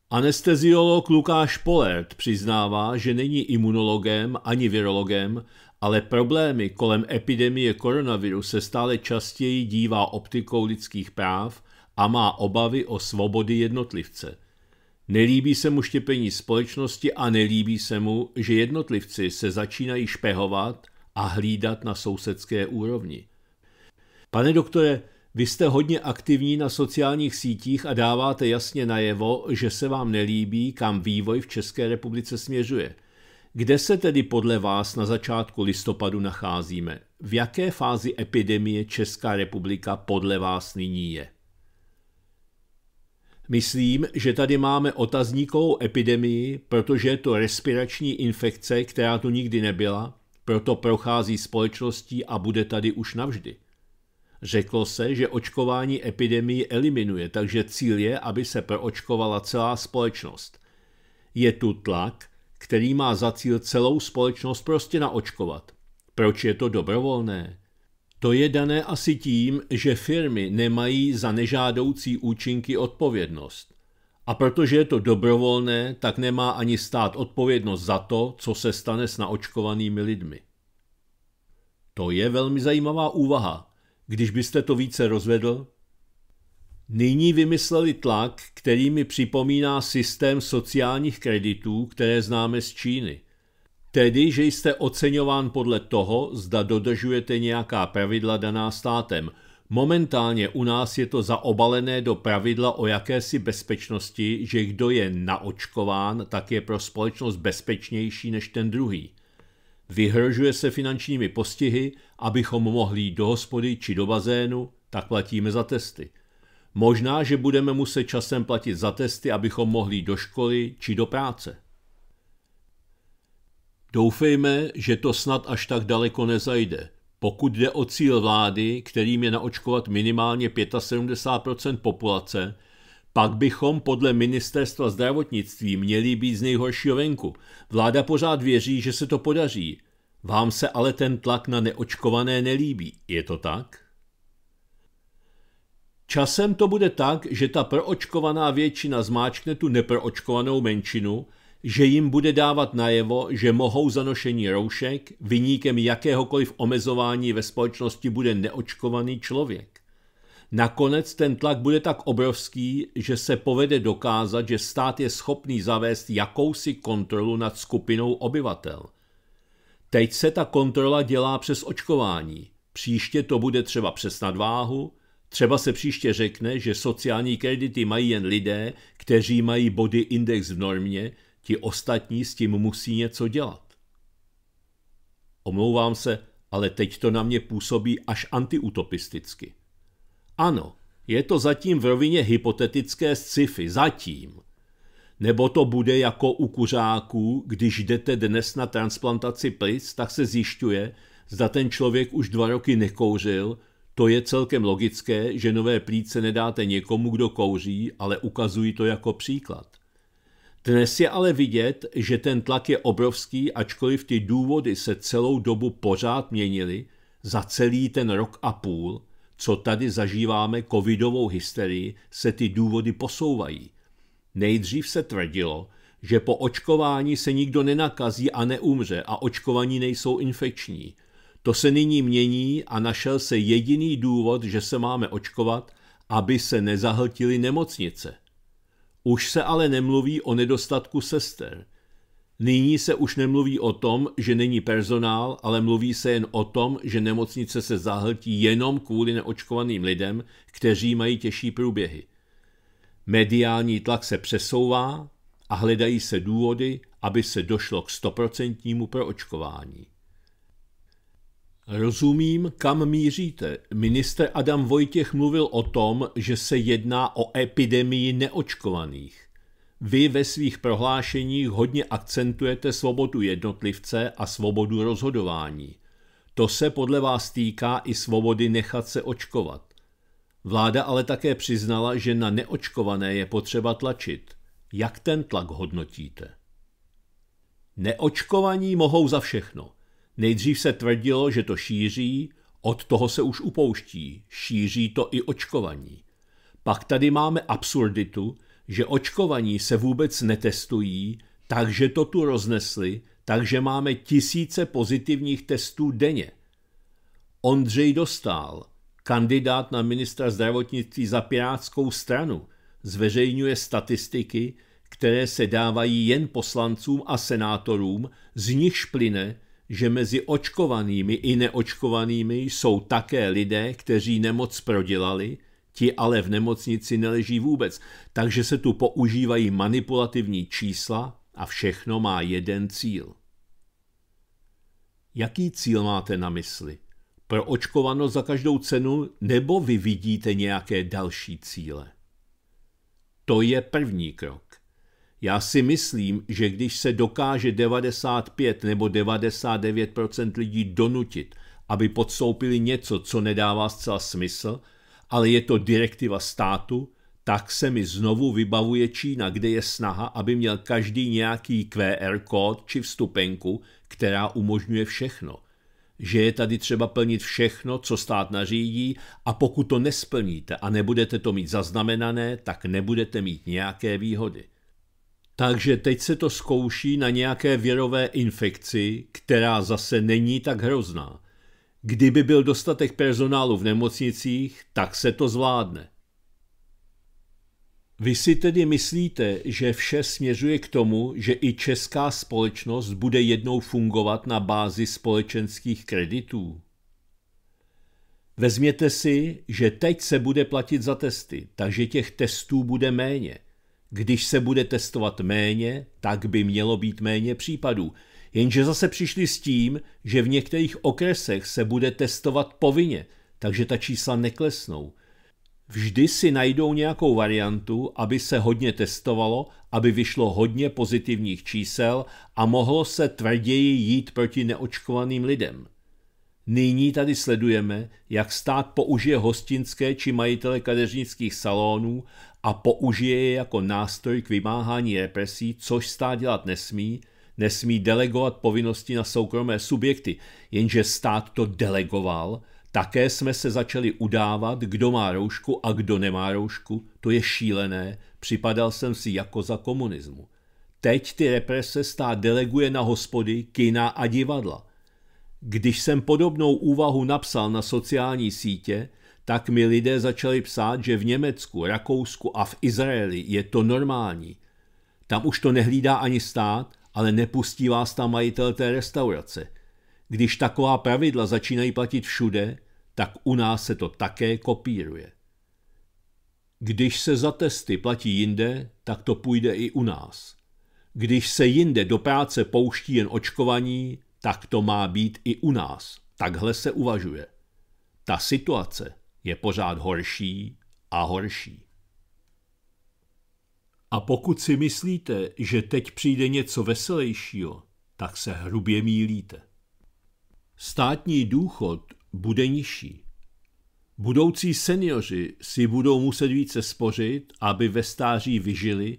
Anesteziolog Lukáš Polert přiznává, že není imunologem ani virologem, ale problémy kolem epidemie koronaviru se stále častěji dívá optikou lidských práv a má obavy o svobody jednotlivce – Nelíbí se mu štěpení společnosti a nelíbí se mu, že jednotlivci se začínají špehovat a hlídat na sousedské úrovni. Pane doktore, vy jste hodně aktivní na sociálních sítích a dáváte jasně najevo, že se vám nelíbí, kam vývoj v České republice směřuje. Kde se tedy podle vás na začátku listopadu nacházíme? V jaké fázi epidemie Česká republika podle vás nyní je? Myslím, že tady máme otazníkovou epidemii, protože je to respirační infekce, která tu nikdy nebyla, proto prochází společností a bude tady už navždy. Řeklo se, že očkování epidemii eliminuje, takže cíl je, aby se proočkovala celá společnost. Je tu tlak, který má za cíl celou společnost prostě naočkovat. Proč je to dobrovolné? To je dané asi tím, že firmy nemají za nežádoucí účinky odpovědnost. A protože je to dobrovolné, tak nemá ani stát odpovědnost za to, co se stane s naočkovanými lidmi. To je velmi zajímavá úvaha. Když byste to více rozvedl, Nyní vymysleli tlak, který mi připomíná systém sociálních kreditů, které známe z Číny. Tedy, že jste oceňován podle toho, zda dodržujete nějaká pravidla daná státem. Momentálně u nás je to zaobalené do pravidla o jakési bezpečnosti, že kdo je naočkován, tak je pro společnost bezpečnější než ten druhý. Vyhrožuje se finančními postihy, abychom mohli jít do hospody či do bazénu, tak platíme za testy. Možná, že budeme muset časem platit za testy, abychom mohli jít do školy či do práce. Doufejme, že to snad až tak daleko nezajde. Pokud jde o cíl vlády, kterým je naočkovat minimálně 75 populace, pak bychom podle ministerstva zdravotnictví měli být z nejhoršího venku. Vláda pořád věří, že se to podaří. Vám se ale ten tlak na neočkované nelíbí, je to tak? Časem to bude tak, že ta proočkovaná většina zmáčkne tu neproočkovanou menšinu že jim bude dávat najevo, že mohou za nošení roušek, vyníkem jakéhokoliv omezování ve společnosti bude neočkovaný člověk. Nakonec ten tlak bude tak obrovský, že se povede dokázat, že stát je schopný zavést jakousi kontrolu nad skupinou obyvatel. Teď se ta kontrola dělá přes očkování. Příště to bude třeba přes nadváhu, třeba se příště řekne, že sociální kredity mají jen lidé, kteří mají body index v normě, Ti ostatní s tím musí něco dělat. Omlouvám se, ale teď to na mě působí až antiutopisticky. Ano, je to zatím v rovině hypotetické sci-fi, zatím. Nebo to bude jako u kuřáků, když jdete dnes na transplantaci plic, tak se zjišťuje, zda ten člověk už dva roky nekouřil, to je celkem logické, že nové plíce nedáte někomu, kdo kouří, ale ukazují to jako příklad. Dnes je ale vidět, že ten tlak je obrovský, ačkoliv ty důvody se celou dobu pořád měnily za celý ten rok a půl, co tady zažíváme covidovou hysterii, se ty důvody posouvají. Nejdřív se tvrdilo, že po očkování se nikdo nenakazí a neumře a očkovaní nejsou infekční. To se nyní mění a našel se jediný důvod, že se máme očkovat, aby se nezahltily nemocnice. Už se ale nemluví o nedostatku sester. Nyní se už nemluví o tom, že není personál, ale mluví se jen o tom, že nemocnice se zahltí jenom kvůli neočkovaným lidem, kteří mají těžší průběhy. Mediální tlak se přesouvá a hledají se důvody, aby se došlo k stoprocentnímu proočkování. Rozumím, kam míříte. Minister Adam Vojtěch mluvil o tom, že se jedná o epidemii neočkovaných. Vy ve svých prohlášeních hodně akcentujete svobodu jednotlivce a svobodu rozhodování. To se podle vás týká i svobody nechat se očkovat. Vláda ale také přiznala, že na neočkované je potřeba tlačit. Jak ten tlak hodnotíte? Neočkovaní mohou za všechno. Nejdřív se tvrdilo, že to šíří, od toho se už upouští, šíří to i očkovaní. Pak tady máme absurditu, že očkovaní se vůbec netestují, takže to tu roznesli, takže máme tisíce pozitivních testů denně. Ondřej dostal, kandidát na ministra zdravotnictví za Pirátskou stranu, zveřejňuje statistiky, které se dávají jen poslancům a senátorům, z nich šplyne, že mezi očkovanými i neočkovanými jsou také lidé, kteří nemoc prodělali, ti ale v nemocnici neleží vůbec, takže se tu používají manipulativní čísla a všechno má jeden cíl. Jaký cíl máte na mysli? Pro očkovano za každou cenu nebo vy vidíte nějaké další cíle? To je první krok. Já si myslím, že když se dokáže 95 nebo 99 lidí donutit, aby podstoupili něco, co nedává zcela smysl, ale je to direktiva státu, tak se mi znovu vybavuje Čína, kde je snaha, aby měl každý nějaký QR kód či vstupenku, která umožňuje všechno. Že je tady třeba plnit všechno, co stát nařídí a pokud to nesplníte a nebudete to mít zaznamenané, tak nebudete mít nějaké výhody. Takže teď se to zkouší na nějaké věrové infekci, která zase není tak hrozná. Kdyby byl dostatek personálu v nemocnicích, tak se to zvládne. Vy si tedy myslíte, že vše směřuje k tomu, že i česká společnost bude jednou fungovat na bázi společenských kreditů? Vezměte si, že teď se bude platit za testy, takže těch testů bude méně – když se bude testovat méně, tak by mělo být méně případů. Jenže zase přišli s tím, že v některých okresech se bude testovat povinně, takže ta čísla neklesnou. Vždy si najdou nějakou variantu, aby se hodně testovalo, aby vyšlo hodně pozitivních čísel a mohlo se tvrději jít proti neočkovaným lidem. Nyní tady sledujeme, jak stát použije hostinské či majitele kadeřnických salonů a použije je jako nástroj k vymáhání represí, což stát dělat nesmí, nesmí delegovat povinnosti na soukromé subjekty, jenže stát to delegoval, také jsme se začali udávat, kdo má roušku a kdo nemá roušku, to je šílené, připadal jsem si jako za komunismu. Teď ty represe stát deleguje na hospody, kina a divadla. Když jsem podobnou úvahu napsal na sociální sítě, tak mi lidé začali psát, že v Německu, Rakousku a v Izraeli je to normální. Tam už to nehlídá ani stát, ale nepustí vás tam majitel té restaurace. Když taková pravidla začínají platit všude, tak u nás se to také kopíruje. Když se za testy platí jinde, tak to půjde i u nás. Když se jinde do práce pouští jen očkovaní, tak to má být i u nás. Takhle se uvažuje. Ta situace je pořád horší a horší. A pokud si myslíte, že teď přijde něco veselějšího, tak se hrubě mílíte. Státní důchod bude nižší. Budoucí seniori si budou muset více spořit, aby ve stáří vyžili,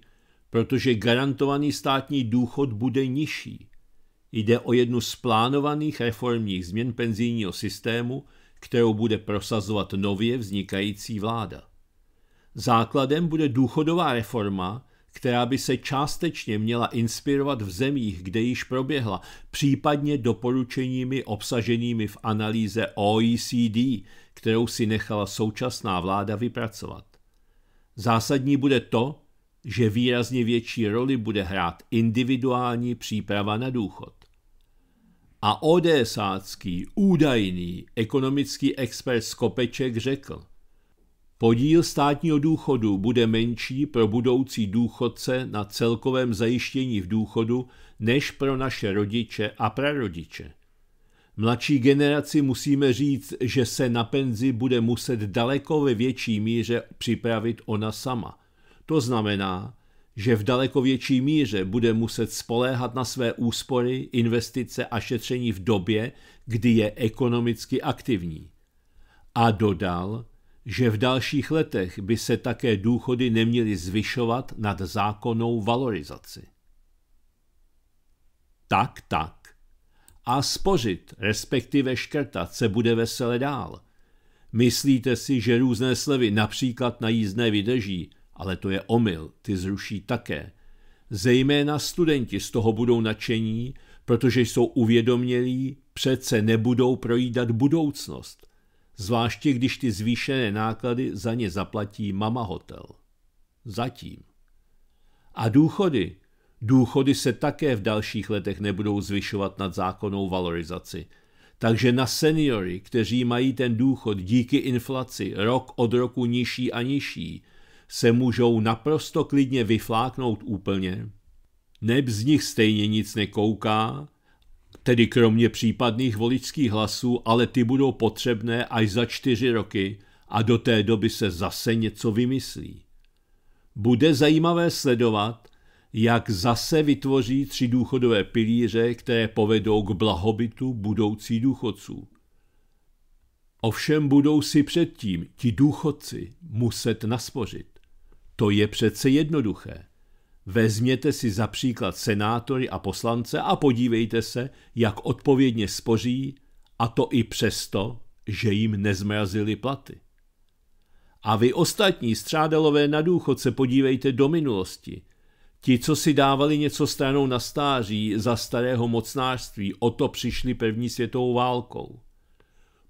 protože garantovaný státní důchod bude nižší. Jde o jednu z plánovaných reformních změn penzijního systému, kterou bude prosazovat nově vznikající vláda. Základem bude důchodová reforma, která by se částečně měla inspirovat v zemích, kde již proběhla, případně doporučeními obsaženými v analýze OECD, kterou si nechala současná vláda vypracovat. Zásadní bude to, že výrazně větší roli bude hrát individuální příprava na důchod. A odésácký údajný ekonomický expert Skopeček řekl, podíl státního důchodu bude menší pro budoucí důchodce na celkovém zajištění v důchodu než pro naše rodiče a prarodiče. Mladší generaci musíme říct, že se na penzi bude muset daleko ve větší míře připravit ona sama – to znamená, že v daleko větší míře bude muset spoléhat na své úspory, investice a šetření v době, kdy je ekonomicky aktivní. A dodal, že v dalších letech by se také důchody neměly zvyšovat nad zákonnou valorizaci. Tak, tak. A spořit, respektive škrtat, se bude vesele dál. Myslíte si, že různé slevy například na jízdné vydrží, ale to je omyl, ty zruší také. Zejména studenti z toho budou nadšení, protože jsou uvědomělí, přece nebudou projídat budoucnost, zvláště když ty zvýšené náklady za ně zaplatí Mama Hotel. Zatím. A důchody? Důchody se také v dalších letech nebudou zvyšovat nad zákonnou valorizaci. Takže na seniory, kteří mají ten důchod díky inflaci rok od roku nižší a nižší, se můžou naprosto klidně vyfláknout úplně. Neb z nich stejně nic nekouká, tedy kromě případných voličských hlasů, ale ty budou potřebné až za čtyři roky a do té doby se zase něco vymyslí. Bude zajímavé sledovat, jak zase vytvoří tři důchodové pilíře, které povedou k blahobytu budoucí důchodců. Ovšem budou si předtím ti důchodci muset naspořit. To je přece jednoduché. Vezměte si za příklad senátory a poslance a podívejte se, jak odpovědně spoří, a to i přesto, že jim nezmrazili platy. A vy ostatní střádalové na důchod se podívejte do minulosti. Ti, co si dávali něco stranou na stáří za starého mocnářství, o to přišli první světovou válkou.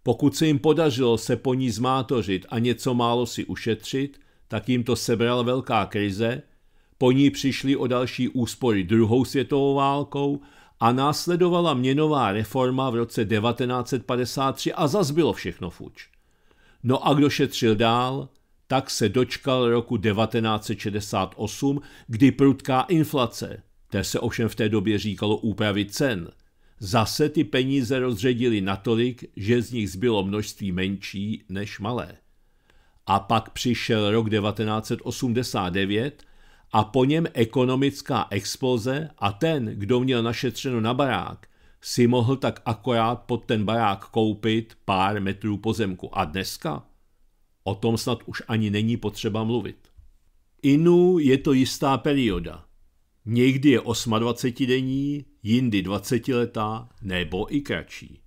Pokud se jim podařilo se po ní zmátořit a něco málo si ušetřit, tak jim to sebral velká krize, po ní přišli o další úspory druhou světovou válkou a následovala měnová reforma v roce 1953 a zas bylo všechno fuč. No a kdo šetřil dál, tak se dočkal roku 1968, kdy prudká inflace, té se ovšem v té době říkalo úpravy cen, zase ty peníze rozředili natolik, že z nich zbylo množství menší než malé a pak přišel rok 1989 a po něm ekonomická exploze a ten, kdo měl našetřeno na barák, si mohl tak akorát pod ten barák koupit pár metrů pozemku. A dneska? O tom snad už ani není potřeba mluvit. Inu je to jistá perioda. Někdy je 28 denní, jindy 20 letá nebo i kratší.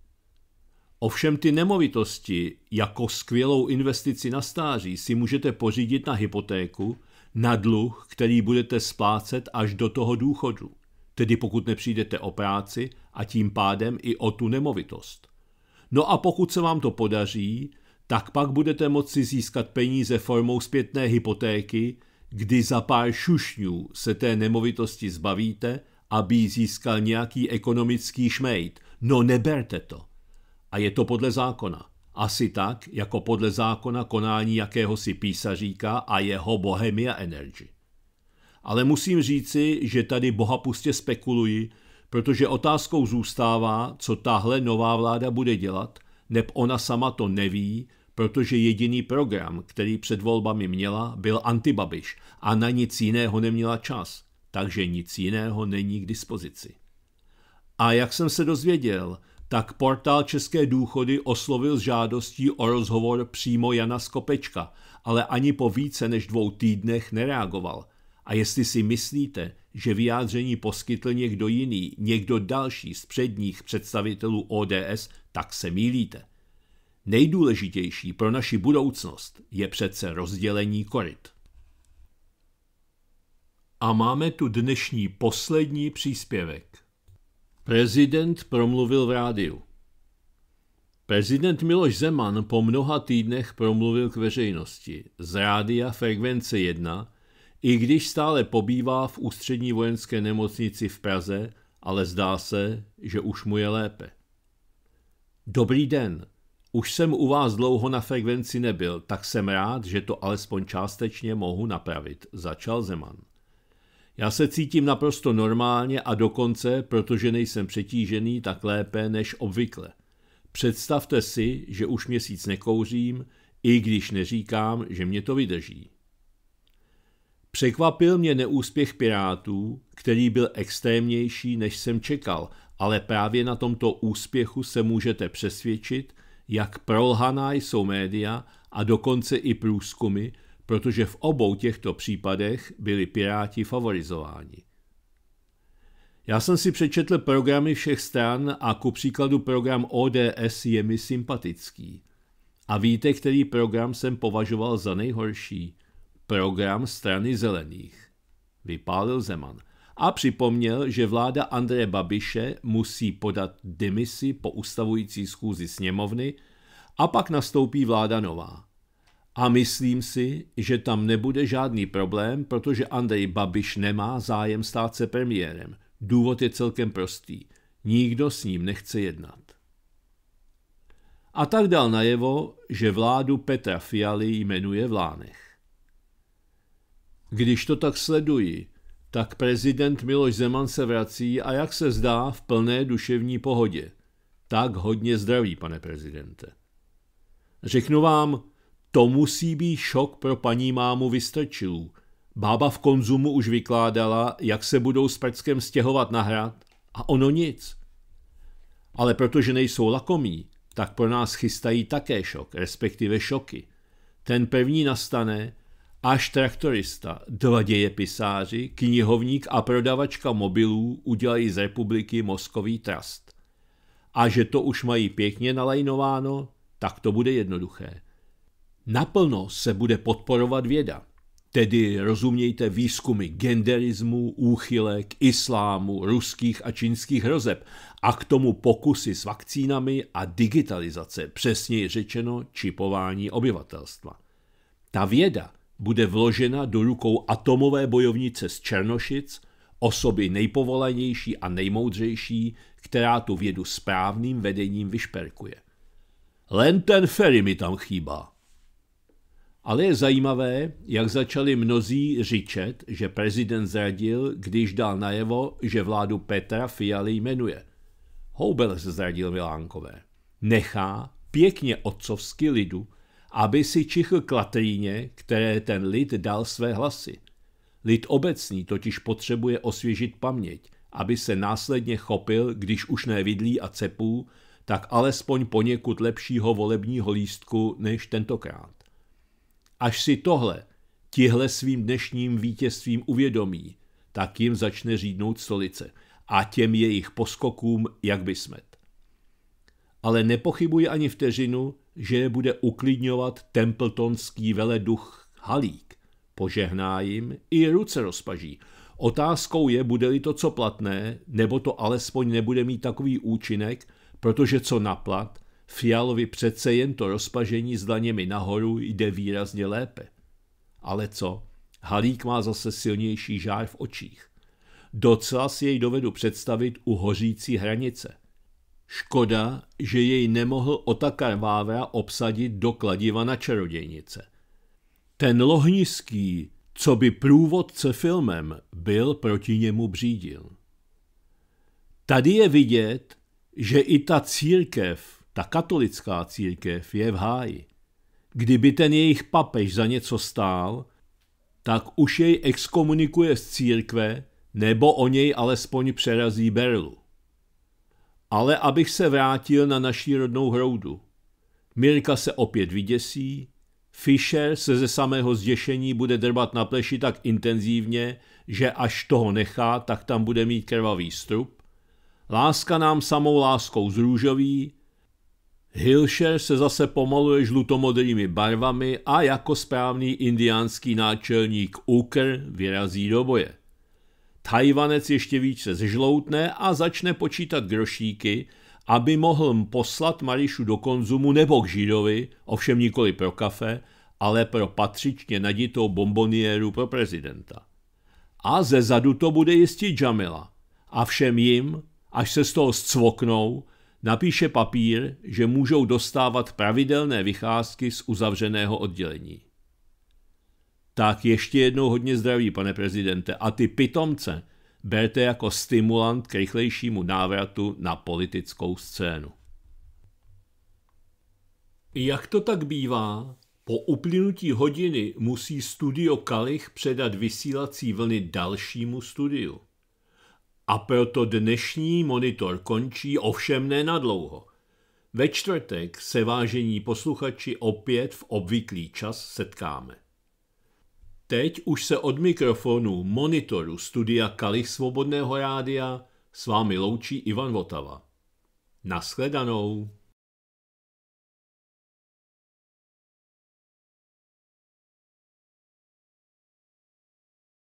Ovšem ty nemovitosti jako skvělou investici na stáří si můžete pořídit na hypotéku, na dluh, který budete splácet až do toho důchodu, tedy pokud nepřijdete o práci a tím pádem i o tu nemovitost. No a pokud se vám to podaří, tak pak budete moci získat peníze formou zpětné hypotéky, kdy za pár šušňů se té nemovitosti zbavíte, aby získal nějaký ekonomický šmejt. No neberte to. A je to podle zákona. Asi tak, jako podle zákona konání jakéhosi písaříka a jeho Bohemia Energy. Ale musím říci, že tady boha pustě spekuluji, protože otázkou zůstává, co tahle nová vláda bude dělat, neb ona sama to neví, protože jediný program, který před volbami měla, byl antibabiš a na nic jiného neměla čas, takže nic jiného není k dispozici. A jak jsem se dozvěděl, tak portál České důchody oslovil s žádostí o rozhovor přímo Jana Skopečka, ale ani po více než dvou týdnech nereagoval. A jestli si myslíte, že vyjádření poskytl někdo jiný, někdo další z předních představitelů ODS, tak se mýlíte. Nejdůležitější pro naši budoucnost je přece rozdělení koryt. A máme tu dnešní poslední příspěvek. Prezident promluvil v rádiu. Prezident Miloš Zeman po mnoha týdnech promluvil k veřejnosti z rádia Frekvence 1, i když stále pobývá v ústřední vojenské nemocnici v Praze, ale zdá se, že už mu je lépe. Dobrý den, už jsem u vás dlouho na frekvenci nebyl, tak jsem rád, že to alespoň částečně mohu napravit, začal Zeman. Já se cítím naprosto normálně a dokonce, protože nejsem přetížený, tak lépe než obvykle. Představte si, že už měsíc nekouřím, i když neříkám, že mě to vydrží. Překvapil mě neúspěch Pirátů, který byl extrémnější, než jsem čekal, ale právě na tomto úspěchu se můžete přesvědčit, jak prolhaná jsou média a dokonce i průzkumy, protože v obou těchto případech byli Piráti favorizováni. Já jsem si přečetl programy všech stran a ku příkladu program ODS je mi sympatický. A víte, který program jsem považoval za nejhorší? Program strany zelených. Vypálil Zeman. A připomněl, že vláda Andreje Babiše musí podat demisi po ustavující schůzi sněmovny a pak nastoupí vláda nová. A myslím si, že tam nebude žádný problém, protože Andrej Babiš nemá zájem stát se premiérem. Důvod je celkem prostý. Nikdo s ním nechce jednat. A tak dal najevo, že vládu Petra Fialy jmenuje Vlánech. Když to tak sleduji, tak prezident Miloš Zeman se vrací a jak se zdá v plné duševní pohodě. Tak hodně zdraví, pane prezidente. Řeknu vám, to musí být šok pro paní mámu vystrčilů. Bába v konzumu už vykládala, jak se budou s Prckem stěhovat na hrad a ono nic. Ale protože nejsou lakomí, tak pro nás chystají také šok, respektive šoky. Ten první nastane, až traktorista, dva dějepisáři, knihovník a prodavačka mobilů udělají z republiky Moskový trast. A že to už mají pěkně nalajnováno, tak to bude jednoduché. Naplno se bude podporovat věda, tedy rozumějte výzkumy genderismu, úchylek, islámu, ruských a čínských hrozeb a k tomu pokusy s vakcínami a digitalizace, přesněji řečeno čipování obyvatelstva. Ta věda bude vložena do rukou atomové bojovnice z Černošic, osoby nejpovolenější a nejmoudřejší, která tu vědu správným vedením vyšperkuje. Len ten Ferry mi tam chýbá, ale je zajímavé, jak začali mnozí říčet, že prezident zradil, když dal najevo, že vládu Petra Fialy jmenuje. Houbel se zradil Milánkové. Nechá pěkně otcovsky lidu, aby si čichl klatríně, které ten lid dal své hlasy. Lid obecný totiž potřebuje osvěžit paměť, aby se následně chopil, když už ne vidlí a cepů, tak alespoň poněkud lepšího volebního lístku než tentokrát. Až si tohle tihle svým dnešním vítězstvím uvědomí, tak jim začne řídnout stolice a těm jejich poskokům jak by smet. Ale nepochybuji ani vteřinu, že je bude uklidňovat templtonský veleduch Halík. Požehná jim i ruce rozpaží. Otázkou je, bude-li to co platné, nebo to alespoň nebude mít takový účinek, protože co naplat, Fialovi přece jen to rozpažení s daněmi nahoru jde výrazně lépe. Ale co? Halík má zase silnější žár v očích. Docela si jej dovedu představit u hořící hranice. Škoda, že jej nemohl Otakar Vávra obsadit do kladiva na čarodějnice. Ten Lohniský, co by průvodce filmem, byl proti němu břídil. Tady je vidět, že i ta církev ta katolická církev je v háji. Kdyby ten jejich papež za něco stál, tak už jej exkomunikuje z církve nebo o něj alespoň přerazí berlu. Ale abych se vrátil na naší rodnou hroudu. Mirka se opět vyděsí, Fischer se ze samého zděšení bude drbat na pleši tak intenzívně, že až toho nechá, tak tam bude mít krvavý strup. Láska nám samou láskou zrůžový, Hilšer se zase pomaluje žlutomodrými barvami a jako správný indiánský náčelník Uker vyrazí do boje. Tajvanec ještě více zžloutne a začne počítat grošíky, aby mohl poslat Marišu do konzumu nebo k Židovi, ovšem nikoli pro kafe, ale pro patřičně naditou bomboniéru pro prezidenta. A ze zadu to bude jistit Jamila. A všem jim, až se z toho zcvoknou, napíše papír, že můžou dostávat pravidelné vycházky z uzavřeného oddělení. Tak ještě jednou hodně zdraví, pane prezidente, a ty pitomce berte jako stimulant k rychlejšímu návratu na politickou scénu. Jak to tak bývá, po uplynutí hodiny musí studio Kalich předat vysílací vlny dalšímu studiu. A proto dnešní monitor končí, ovšem ne Ve čtvrtek se vážení posluchači opět v obvyklý čas setkáme. Teď už se od mikrofonu monitoru studia Kalich Svobodného rádia s vámi loučí Ivan Votava. Naschledanou.